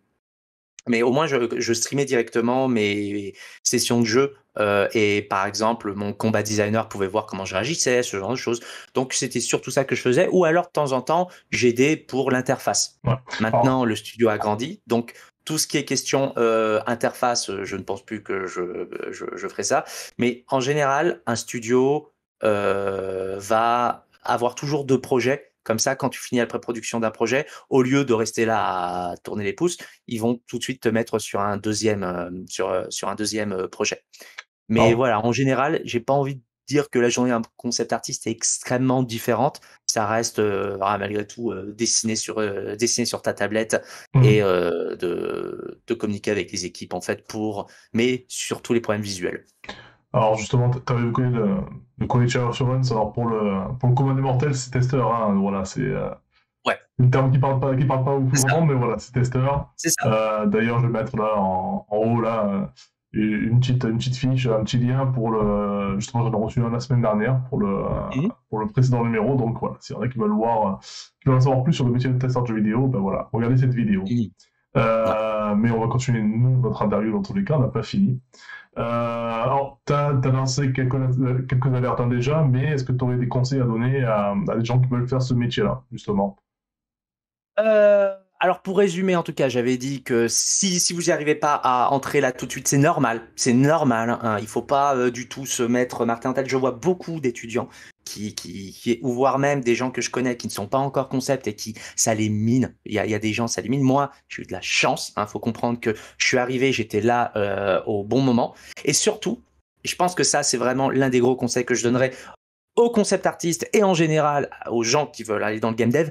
mais au moins je, je, streamais directement mes sessions de jeu euh, et par exemple mon combat designer pouvait voir comment je réagissais, ce genre de choses. Donc c'était surtout ça que je faisais, ou alors de temps en temps j'aidais pour l'interface. Maintenant le studio a grandi, donc tout ce qui est question euh, interface, euh, je ne pense plus que je, je, ferai ça. Mais en général, un studio euh, va avoir toujours deux projets. Comme ça, quand tu finis la pré-production d'un projet, au lieu de rester là à tourner les pouces, ils vont tout de suite te mettre sur un deuxième, sur, sur un deuxième projet. Mais voilà, en général, j'ai pas envie de dire que la journée d'un concept artiste est extrêmement différente. Ça reste euh, ah, malgré tout euh, dessiné sur euh, dessiner sur ta tablette mmh. et de, de, communiquer avec les équipes en fait pour, mais surtout les problèmes visuels. Alors justement, tu avais connu le, le College Assurance. Alors pour le pour le commun des mortels, c'est testeur. Hein. voilà, c'est Ouais. un terme qui parle pas, qui parle pas beaucoup mais voilà, c'est testeur. D'ailleurs, je vais mettre là en, en haut là une petite, une petite fiche, un petit lien pour le. Justement, j'en ai reçu un la semaine dernière pour le, pour le précédent numéro. Donc voilà, s'il y en a qui veulent voir, qui veulent en savoir plus sur le métier de testeur de jeux vidéo, ben voilà, regardez cette vidéo. Euh, mais on va continuer, nous, notre interview dans tous les cas, on n'a pas fini. Euh, alors, tu as, lancé quelques, quelques alertes hein, déjà, mais est-ce que tu aurais des conseils à donner à, à, des gens qui veulent faire ce métier-là, justement euh alors pour résumer, en tout cas, j'avais dit que si, vous n'y arrivez pas à entrer là tout de suite, c'est normal. C'est normal. Hein. Il ne faut pas euh, du tout se mettre euh, Martin en tête. Je vois beaucoup d'étudiants qui, qui, ou voire même des gens que je connais qui ne sont pas encore concept et qui ça les mine. Il y a, des gens, ça les mine. Moi, j'ai eu de la chance. Il hein. faut comprendre que je suis arrivé, j'étais là euh, au bon moment. Et surtout, je pense que ça, c'est vraiment l'un des gros conseils que je donnerais aux concept artistes et en général aux gens qui veulent aller dans le game dev.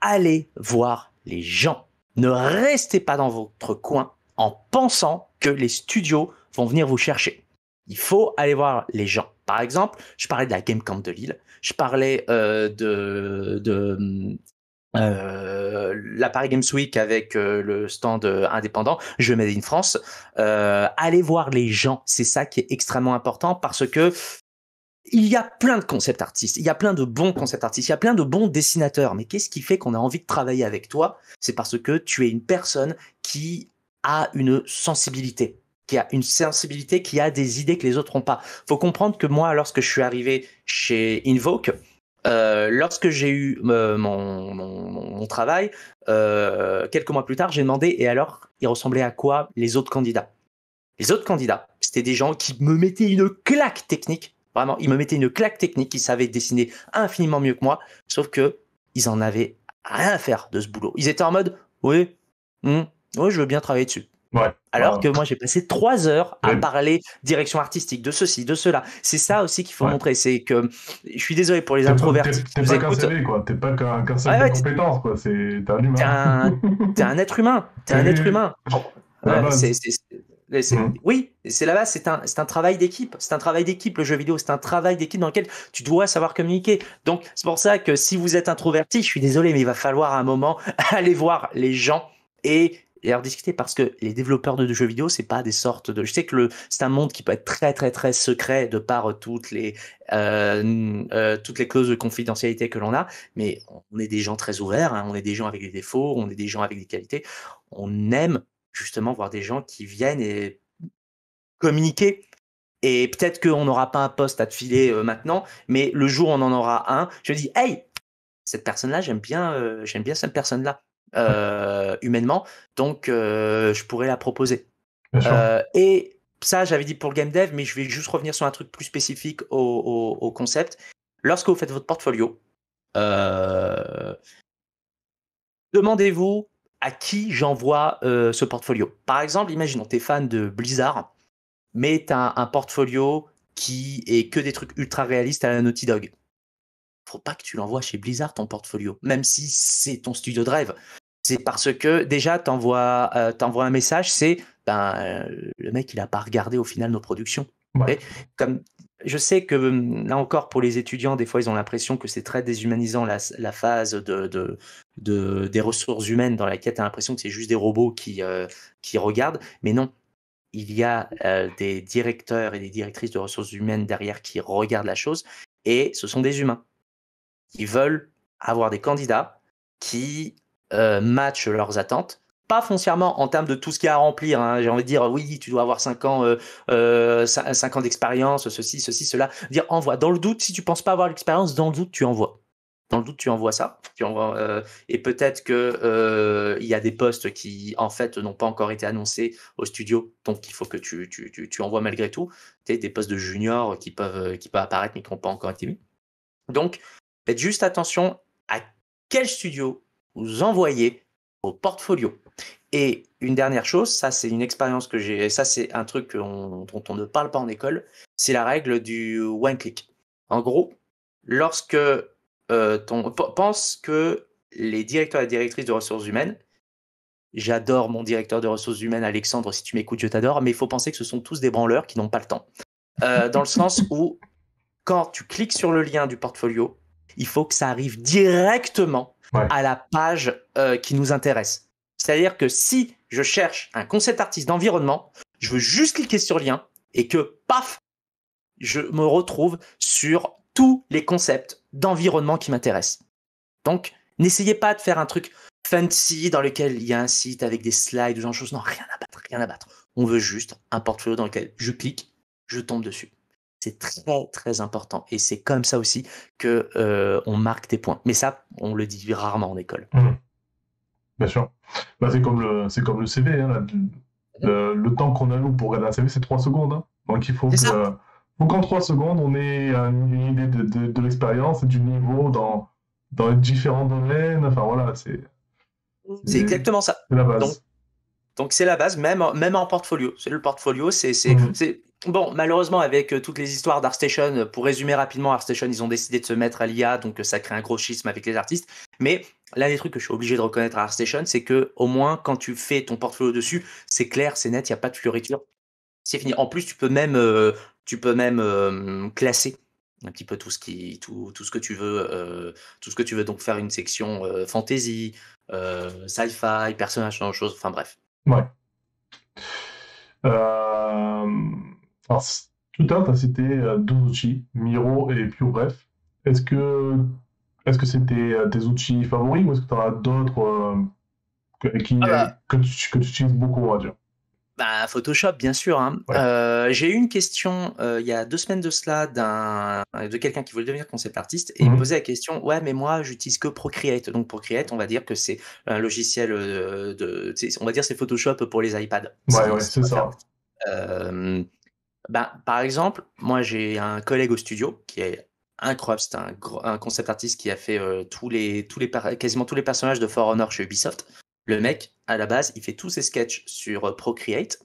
Allez voir les gens. Ne restez pas dans votre coin en pensant que les studios vont venir vous chercher. Il faut aller voir les gens. Par exemple, je parlais de la Game Camp de Lille, je parlais euh, de, euh, la Paris Games Week avec euh, le stand indépendant, je Made in France. allez voir les gens, c'est ça qui est extrêmement important parce que il y a plein de concept artistes, il y a plein de bons concept artistes, il y a plein de bons dessinateurs. Mais qu'est-ce qui fait qu'on a envie de travailler avec toi C'est parce que tu es une personne qui a une sensibilité, qui a une sensibilité, qui a des idées que les autres n'ont pas. Il Faut comprendre que moi, lorsque je suis arrivé chez Invoke, euh, lorsque j'ai eu euh, mon, travail, euh, quelques mois plus tard, j'ai demandé et alors, il ressemblait à quoi les autres candidats Les autres candidats, c'était des gens qui me mettaient une claque technique Vraiment, ils me mettaient une claque technique, Ils savaient dessiner infiniment mieux que moi, sauf que ils en avaient rien à faire de ce boulot. Ils étaient en mode, oui, hmm, oui, je veux bien travailler dessus. Alors que moi, j'ai passé trois heures à parler direction artistique, de ceci, de cela. C'est ça aussi qu'il faut montrer. C'est que je suis désolé pour les introvertis. T'es pas qu'un quoi. pas qu'un quoi. T'es un être humain. T'es un être humain. Ah bah, c'est c'est euh, mhm. Oui, c'est là-bas, c'est un, travail d'équipe. C'est un travail d'équipe, le jeu vidéo. C'est un travail d'équipe dans lequel tu dois savoir communiquer. Donc, c'est pour ça que si vous êtes introverti, je suis désolé, mais il va falloir un moment aller voir les gens et leur discuter parce que les développeurs de jeux vidéo, c'est pas des sortes de. Je sais que c'est un monde qui peut être très très très secret de par toutes les euh, euh, toutes les clauses de confidentialité que l'on a, mais on est des gens très ouverts, hein. on est des gens avec des défauts, on est des gens avec des qualités, on aime justement voir des gens qui viennent et communiquer. Et peut-être qu'on n'aura pas un poste à te filer euh, maintenant, mais le jour où on en aura un, je dis Hey, cette personne-là, j'aime bien, euh, bien cette personne-là, euh, humainement, donc je pourrais la proposer. et ça, j'avais dit pour le game dev, mais je vais juste revenir sur un truc plus spécifique au concept. Lorsque vous faites votre portfolio, demandez-vous à qui j'envoie euh, ce portfolio. Par exemple, imaginons, tu es fan de Blizzard, mais tu as un, portfolio qui est que des trucs ultra réalistes à la Naughty Dog. Faut pas que tu l'envoies chez Blizzard ton portfolio, même si c'est ton studio de rêve. C'est parce que déjà, tu envoies, euh, un message, c'est ben, euh, le mec, il n'a pas regardé au final nos productions. Comme, je sais que hum, là encore, pour les étudiants, des fois, ils ont l'impression que c'est très déshumanisant la, phase de, des ressources humaines dans laquelle tu as l'impression que c'est juste des robots qui, euh, qui regardent. Mais non, il y a euh, des directeurs et des directrices de ressources humaines derrière qui regardent la chose et ce sont des humains. Ils veulent avoir des candidats qui euh, matchent leurs attentes pas foncièrement en termes de tout ce qu'il y a à remplir. Hein. J'ai envie de dire, oui, tu dois avoir 5 ans, euh, euh, euh ans d'expérience, ceci, ceci, cela. Dire envoie. Dans le doute, si tu penses pas avoir l'expérience, dans le doute, tu envoies. Dans le doute, tu envoies ça. Tu euh, et peut-être que il y a des postes qui, en fait, n'ont pas encore été annoncés au studio, donc il faut que tu, envoies malgré tout. Tu des postes de junior qui peuvent, qui peuvent apparaître mais qui n'ont pas encore été mis. Donc, faites juste attention à quel studio vous envoyez au portfolio. Et une dernière chose, ça c'est une expérience que j'ai, ça c'est un truc dont on ne parle pas en école, c'est la règle du one click. En gros, lorsque euh, ton pense que les directeurs et directrices de ressources humaines, j'adore mon directeur de ressources humaines Alexandre, si tu m'écoutes je t'adore, mais il faut penser que ce sont tous des branleurs qui n'ont pas le temps. Euh, dans le sens où quand tu cliques sur le lien du portfolio, il faut que ça arrive directement à la page euh, qui nous intéresse. C'est-à-dire que si je cherche un concept artiste d'environnement, je veux juste cliquer sur lien et que, paf, je me retrouve sur tous les concepts d'environnement qui m'intéressent. Donc, n'essayez pas de faire un truc fancy dans lequel il y a un site avec des slides ou genre de choses. Non, rien à battre, rien à battre. On veut juste un portfolio dans lequel je clique, je tombe dessus. C'est très très important et c'est comme ça aussi que euh, on marque des points. Mais ça, on le dit rarement en école. Mmh. Bien sûr. Bah, c'est comme le, c'est comme le CV. Hein, le, temps qu'on alloue pour regarder un CV, c'est 3 secondes. Hein. Donc il faut qu'en 3 secondes, on ait une idée de, de, l'expérience et du niveau dans, dans les différents domaines. Enfin voilà, c'est. C'est exactement ça. La base. Donc, donc c'est la base, même, même en portfolio. C'est le portfolio, c'est mmh. bon. Malheureusement, avec euh, toutes les histoires d'ArtStation, euh, pour résumer rapidement, ArtStation, ils ont décidé de se mettre à l'IA, donc euh, ça crée un gros schisme avec les artistes. Mais L'un des trucs que je suis obligé de reconnaître à ArtStation, c'est que au moins quand tu fais ton portfolio dessus, c'est clair, c'est net, il n'y a pas de fleuriture. C'est fini. En plus, tu peux même, euh, tu peux même euh, classer un petit peu tout ce qui tout, ce que tu veux euh, tout ce que tu veux donc faire une section fantasy sci-fi personnage genre chose enfin bref ouais tout à l'heure tu as cité Miro et Pure Bref est-ce que est-ce que c'était tes euh, outils favoris ou est-ce que tu as d'autres euh, ah bah. que, tu, utilises beaucoup, bah, Photoshop, bien sûr. Hein. Euh, j'ai eu une question il y a deux semaines de cela de quelqu'un qui voulait devenir concept artiste et il me mhm. posait la question ouais mais moi j'utilise que Procreate donc Procreate on va dire que c'est un logiciel de, on va dire c'est Photoshop pour les iPads. Ouais, c'est ça. Bah, par exemple moi j'ai un collègue au studio qui est incroyable. un, concept artiste qui a fait euh, tous les, tous les, quasiment tous les personnages de For Honor chez Ubisoft. Le mec, à la base, il fait tous ses sketchs sur euh, Procreate,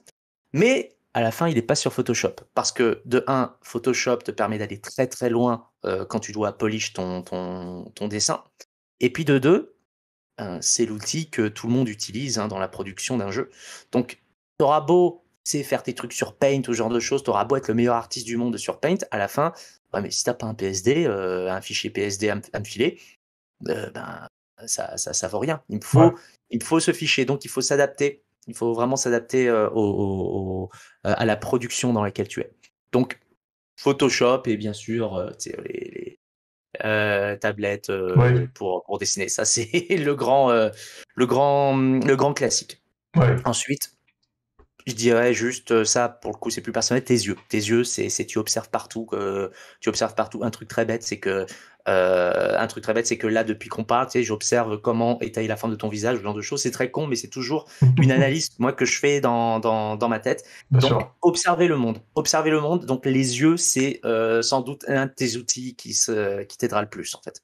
mais à la fin, il n'est pas sur Photoshop. Parce que, de un, Photoshop te permet d'aller très très loin euh, quand tu dois polish ton, ton, dessin. Et puis, de deux, c'est l'outil que tout le monde utilise hein, dans la production d'un jeu. Donc, t'auras beau c'est faire tes trucs sur Paint, ou ce genre de choses, t'auras beau être le meilleur artiste du monde sur Paint, à la fin, mais si t'as pas un PSD, euh, un fichier PSD à, me filer, euh, ben, ça, ça, vaut rien. Il faut, il faut ce fichier, donc il faut s'adapter. Il faut vraiment s'adapter euh, à la production dans laquelle tu es. Donc, Photoshop et bien sûr, les, les pour, pour, dessiner. Ça, c'est le grand, le, grand, le grand classique. Ensuite, je dirais juste euh, ça, pour le coup, c'est plus personnel. Tes yeux, tes yeux, c'est, tu observes partout, que, tu observes partout. Un truc très bête, c'est que euh, un truc très bête, c'est que là, depuis qu'on parle, tu sais, j'observe comment étayer la forme de ton visage, ce genre de choses. C'est très con, mais c'est toujours une analyse, moi, que je fais dans, dans, dans ma tête. donc, observer le monde. Observer le monde. Donc, les yeux, c'est euh, sans doute un de tes outils qui, se, qui t'aidera le plus, en fait.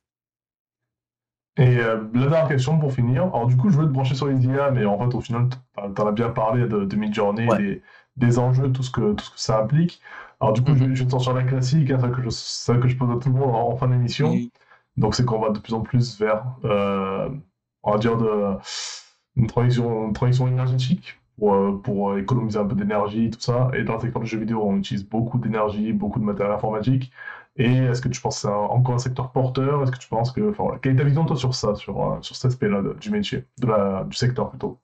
Et euh, la dernière question pour finir. Alors, du coup, je veux te brancher sur les mais en fait, au final, tu en as bien parlé de, de Midjourney, des, enjeux, tout ce, que, tout ce que ça implique. Alors, du coup, je, mhm. vais te sortir la classique, hein, celle, que je, que je pose à tout le monde en, fin d'émission. Donc, c'est qu'on va de plus en plus vers, euh, on va dire, de, une, transition, une transition énergétique pour, euh, économiser un peu d'énergie, tout ça. Et dans le secteur du jeu vidéo, on utilise beaucoup d'énergie, beaucoup de matériel informatique. Et est-ce que tu penses que c'est encore un secteur porteur Est-ce que tu penses que. Enfin, Quelle est ta vision, toi, sur ça, sur, euh, sur cet aspect-là du métier, du secteur plutôt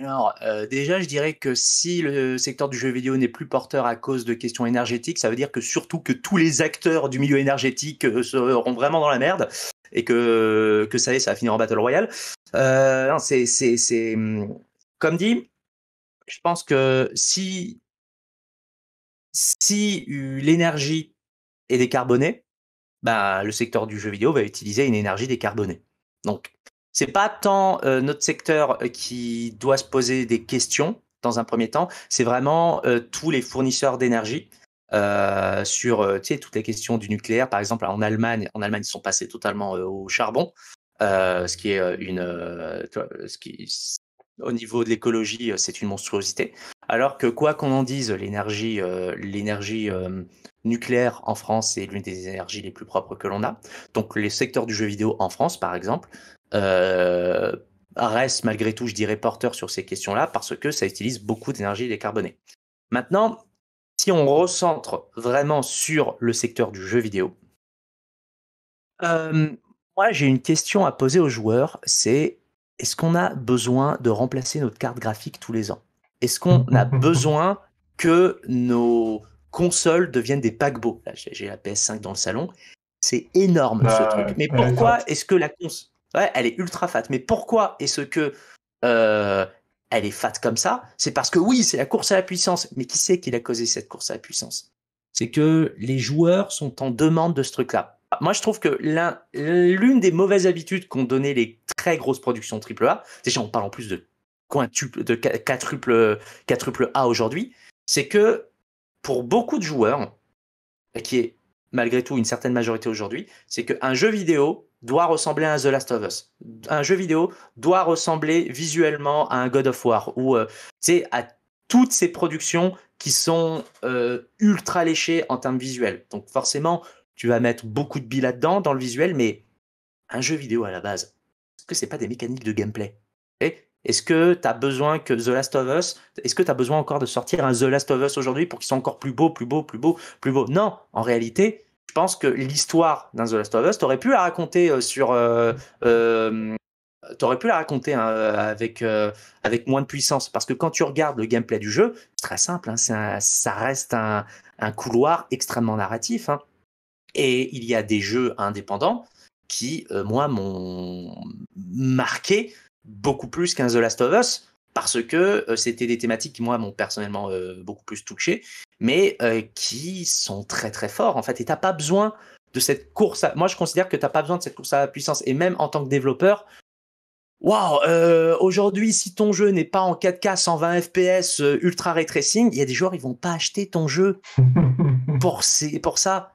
alors, euh, déjà, je dirais que si le secteur du jeu vidéo n'est plus porteur à cause de questions énergétiques, ça veut dire que surtout que tous les acteurs du milieu énergétique euh, seront vraiment dans la merde et que, que ça y ça va finir en Battle Royale. c'est, c'est, c'est, hum, comme dit, je pense que si si l'énergie est décarbonée, ben le secteur du jeu vidéo va utiliser une énergie décarbonée. Donc, c'est pas tant euh, notre secteur euh, qui doit se poser des questions dans un premier temps, c'est vraiment euh, tous les fournisseurs d'énergie sur toutes les questions du nucléaire. Par exemple, en Allemagne, en Allemagne, ils sont passés totalement au charbon. ce qui est une, ce qui, au niveau de l'écologie, euh, c'est une monstruosité. Alors que quoi qu'on en dise, l'énergie, euh, euh, nucléaire en France est l'une des énergies les plus propres que l'on a. Donc les secteurs du jeu vidéo en France, par exemple, restent malgré tout, je dirais, porteurs sur ces questions-là parce que ça utilise beaucoup d'énergie décarbonée. Maintenant, si on recentre vraiment sur le secteur du jeu vidéo, moi j'ai une question à poser aux joueurs, c'est est-ce qu'on a besoin de remplacer notre carte graphique tous les ans Est-ce qu'on a besoin que nos consoles deviennent des paquebots j'ai la PS5 dans le salon. C'est énorme ce bah, truc. Mais pourquoi est-ce que la console. Ouais, elle est ultra fat. Mais pourquoi est-ce que. Euh, elle est fat comme ça, c'est parce que oui, c'est la course à la puissance. Mais qui c'est qui a causé cette course à la puissance C'est que les joueurs sont en demande de ce truc-là. Moi, je trouve que l'une des mauvaises habitudes qu'ont donné les très grosses productions AAA, déjà on parle en plus de, de quadruple, A aujourd'hui, c'est que pour beaucoup de joueurs, qui est malgré tout une certaine majorité aujourd'hui, c'est qu'un jeu vidéo doit ressembler à un The Last of Us. Un jeu vidéo doit ressembler visuellement à un God of War ou c'est euh, à toutes ces productions qui sont euh, ultra léchées en termes visuels. Donc forcément, tu vas mettre beaucoup de billes là-dedans, dans le visuel, mais un jeu vidéo à la base, est-ce que c'est pas des mécaniques de gameplay Est-ce que tu as besoin que The Last of Us, est-ce que tu as besoin encore de sortir un The Last of Us aujourd'hui pour qu'il soit encore plus beau, plus beau, plus beau, plus beau Non, en réalité, je pense que l'histoire d'un The Last of Us, tu pu la raconter euh, sur. Euh, euh, pu la raconter hein, avec, avec moins de puissance. Parce que quand tu regardes le gameplay du jeu, c'est très simple, hein, ça reste un, un, couloir extrêmement narratif. Hein. Et il y a des jeux indépendants qui, euh, moi, m'ont marqué beaucoup plus qu'un The Last of Us, parce que euh, c'était des thématiques qui, moi, m'ont personnellement euh, beaucoup plus touché, mais qui sont très, très forts, en fait. Et t'as pas besoin de cette course Moi, je considère que t'as pas besoin de cette course à la puissance. Et même en tant que développeur, Waouh, aujourd'hui, si ton jeu n'est pas en 4K 120 FPS ultra ray tracing, il y a des joueurs ils vont pas acheter ton jeu pour, pour ça.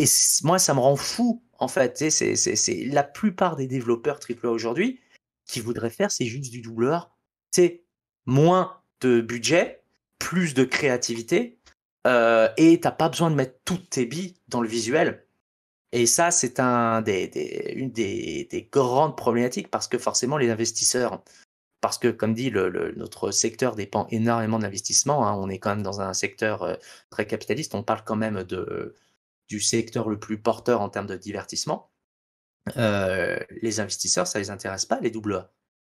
Et moi, ça me rend fou, en fait. C'est la plupart des développeurs AAA aujourd'hui qui voudraient faire, c'est juste du doubleur. C'est moins de budget, plus de créativité, euh, et t'as pas besoin de mettre toutes tes billes dans le visuel. Et ça, c'est un des, une des, grandes problématiques parce que forcément, les investisseurs, parce que comme dit, le, notre secteur dépend énormément d'investissement. Hein, on est quand même dans un secteur euh, très capitaliste. On parle quand même de du secteur le plus porteur en termes de divertissement, euh, les investisseurs, ça ne les intéresse pas, les double A.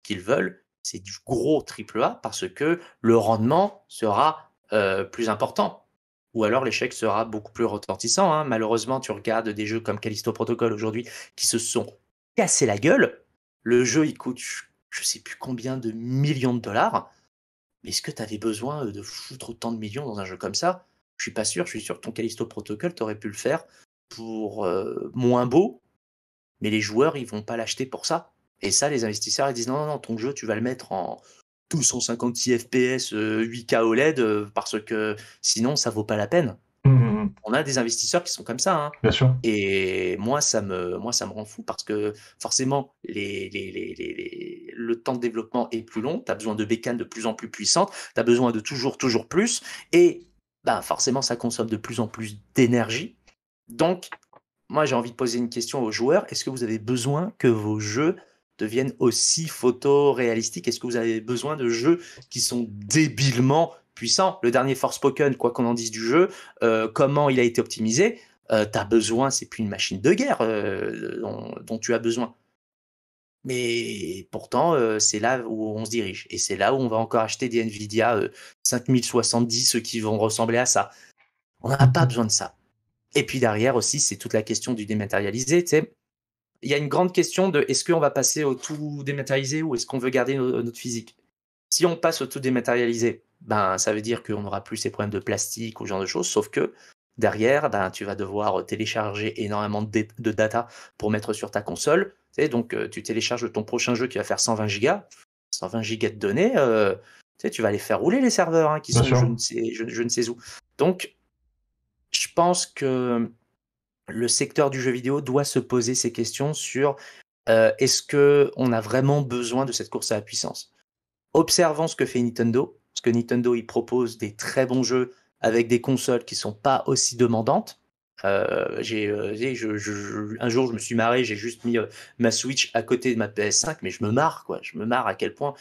Qu'ils veulent, c'est du gros triple A parce que le rendement sera euh, plus important. Ou alors l'échec sera beaucoup plus retentissant. Hein. Malheureusement, tu regardes des jeux comme Callisto Protocol aujourd'hui qui se sont cassés la gueule. Le jeu, il coûte je ne sais plus combien de millions de dollars. Mais est-ce que tu avais besoin euh, de foutre autant de millions dans un jeu comme ça je suis pas sûr, je suis sûr que ton Calisto Protocol, tu aurais pu le faire pour euh, moins beau, mais les joueurs, ils vont pas l'acheter pour ça. Et ça, les investisseurs, ils disent non, non, non, ton jeu, tu vas le mettre en 256 FPS, 8K OLED, parce que sinon, ça vaut pas la peine. Mmh, mmh, mmh. On a des investisseurs qui sont comme ça. Hein. Bien sûr. Et moi, ça me, moi, ça me rend fou parce que forcément, les, le temps de développement est plus long. Tu as besoin de bécanes de plus en plus puissantes. Tu as besoin de toujours, toujours plus. Et bah, forcément ça consomme de plus en plus d'énergie. Donc, moi j'ai envie de poser une question aux joueurs. Est-ce que vous avez besoin que vos jeux deviennent aussi photoréalistiques Est-ce que vous avez besoin de jeux qui sont débilement puissants Le dernier Force quoi qu'on en dise du jeu, euh, comment il a été optimisé, euh, tu as besoin, c'est plus une machine de guerre euh, dont, tu as besoin. Mais pourtant, euh, c'est là où on se dirige. Et c'est là où on va encore acheter des Nvidia 5070 euh, qui vont ressembler à ça. On n'a pas besoin de ça. Et puis derrière aussi, c'est toute la question du dématérialisé. Il y a une grande question de est-ce qu'on va passer au tout dématérialisé ou est-ce qu'on veut garder euh, notre physique Si on passe au tout dématérialisé, ben, ça veut dire qu'on n'aura plus ces problèmes de plastique ou ce genre de choses, sauf que derrière, ben, tu vas devoir télécharger énormément de data pour mettre sur ta console donc euh, tu télécharges ton prochain jeu qui va faire 120 gigas, 120 gigas de données, euh, tu, vas aller faire rouler les serveurs hein, qui sont je ne, sais, où. Donc, je pense que le secteur du jeu vidéo doit se poser ces questions sur euh, est-ce que on a vraiment besoin de cette course à la puissance. Observons ce que fait Nintendo, parce que Nintendo il propose des très bons jeux avec des consoles qui sont pas aussi demandantes. Euh, j'ai, euh, un jour, je me suis marré, j'ai juste mis euh, ma Switch à côté de ma PS5, mais je me marre, quoi. Je me marre à quel point.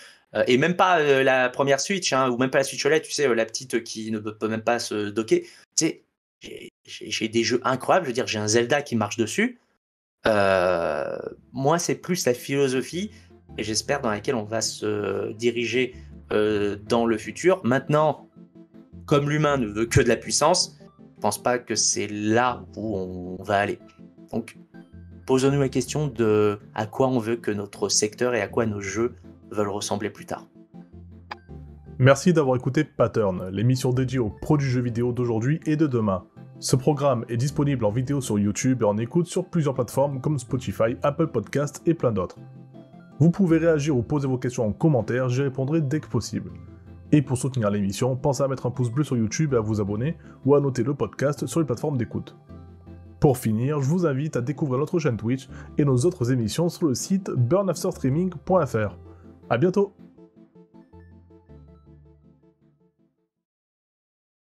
et même pas la première Switch, hein, ou même pas la Switch OLED, tu sais, la petite qui ne peut même pas se docker. Tu sais, j'ai, des jeux incroyables. Je veux dire, j'ai un Zelda qui marche dessus. moi, c'est plus la philosophie, et j'espère dans laquelle on va se diriger dans le futur. Maintenant, comme l'humain ne veut que de la puissance, pense pas que c'est là où on va aller. Donc, posons-nous la question de à quoi on veut que notre secteur et à quoi nos jeux veulent ressembler plus tard. Merci d'avoir écouté Pattern, l'émission dédiée aux produits jeux vidéo d'aujourd'hui et de demain. Ce programme est disponible en vidéo sur YouTube et en écoute sur plusieurs plateformes comme Spotify, Apple Podcasts et plein d'autres. Vous pouvez réagir ou poser vos questions en commentaire, j'y répondrai dès que possible. Et pour soutenir l'émission, pensez à mettre un pouce bleu sur YouTube et à vous abonner ou à noter le podcast sur les plateformes d'écoute. Pour finir, je vous invite à découvrir notre chaîne Twitch et nos autres émissions sur le site burnafterstreaming.fr. A bientôt